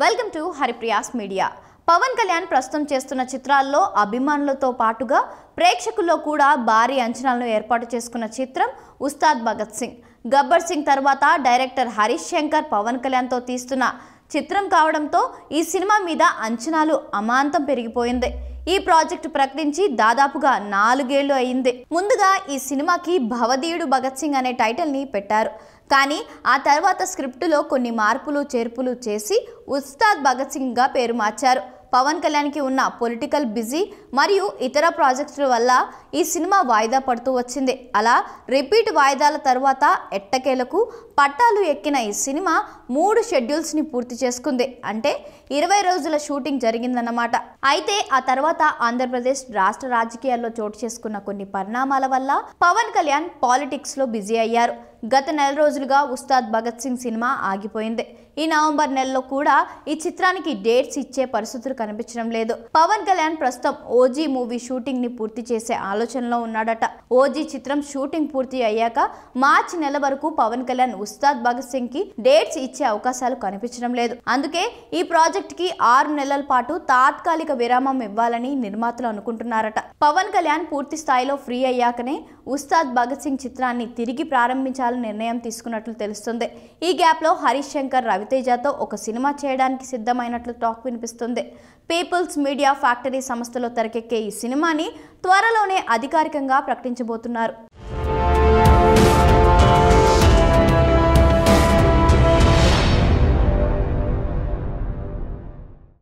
welcome to Haripriya's media Pawan Kalyan ప్రస్తుతం చేస్తున్న చిత్రాల్లో అభిమానులతో పాటుగా ప్రేక్షకుల్లో కూడా భారీ అంచనాలను ఏర్పాటు చేసుకున్న చిత్రం ఉస్తాద్ భగత్ సింగ్ గబ్బర్ సింగ్ తర్వాత డైరెక్టర్ హరీష్ శంకర్ పవన్ కళ్యాణ్తో తీస్తున్న చిత్రం కావడంతో ఈ సినిమా మీద అంచనాలు అమాంతం పెరిగిపోయింది ఈ ప్రాజెక్టు ప్రకటించి దాదాపుగా నాలుగేళ్లు అయింది ముందుగా ఈ సినిమాకి భవదీయుడు భగత్ సింగ్ అనే టైటిల్ని పెట్టారు కానీ ఆ తర్వాత స్క్రిప్టులో కొన్ని మార్పులు చేర్పులు చేసి ఉస్తాద్ భగత్ సింగ్గా పేరు మార్చారు పవన్ కళ్యాణ్కి ఉన్న పొలిటికల్ బిజీ మరియు ఇతర ప్రాజెక్టుల వల్ల ఈ సినిమా వాయిదా పడుతూ వచ్చింది అలా రిపీట్ వాయిదాల తర్వాత ఎట్టకేలకు పట్టాలు ఎక్కిన ఈ సినిమా మూడు షెడ్యూల్స్ ని పూర్తి చేసుకుంది అంటే ఇరవై రోజుల షూటింగ్ జరిగిందన్నమాట అయితే ఆ తర్వాత ఆంధ్రప్రదేశ్ రాష్ట్ర రాజకీయాల్లో చోటు చేసుకున్న కొన్ని పరిణామాల వల్ల పవన్ కళ్యాణ్ పాలిటిక్స్ లో బిజీ అయ్యారు గత నెల రోజులుగా ఉస్తాద్ భగత్ సింగ్ సినిమా ఆగిపోయింది ఈ నవంబర్ నెలలో కూడా ఈ చిత్రానికి డేట్స్ ఇచ్చే పరిస్థితులు కనిపించడం లేదు పవన్ కళ్యాణ్ ప్రస్తుతం ఓజీ మూవీ షూటింగ్ ని పూర్తి చేసే ఆలోచనలో ఉన్నాడట ఓజీ చిత్రం షూటింగ్ పూర్తి అయ్యాక మార్చి నెల వరకు పవన్ కళ్యాణ్ ఉస్తాద్ భగత్ సింగ్ కి డేట్స్ ఇచ్చే ఇచ్చే అవకాశాలు కనిపించడం లేదు అందుకే ఈ కి ఆరు నెలల పాటు తాత్కాలిక విరామం ఇవ్వాలని నిర్మాతలు అనుకుంటున్నారట పవన్ కళ్యాణ్ పూర్తి స్థాయిలో ఫ్రీ అయ్యాకనే ఉస్తాద్ భగత్ సింగ్ చిత్రాన్ని తిరిగి ప్రారంభించాలని నిర్ణయం తీసుకున్నట్లు తెలుస్తుంది ఈ గ్యాప్ లో హరీష్ శంకర్ రవితేజతో ఒక సినిమా చేయడానికి సిద్ధమైనట్లు టాక్ వినిపిస్తుంది పీపుల్స్ మీడియా ఫ్యాక్టరీ సంస్థలో తెరకెక్కే ఈ సినిమాని త్వరలోనే అధికారికంగా ప్రకటించబోతున్నారు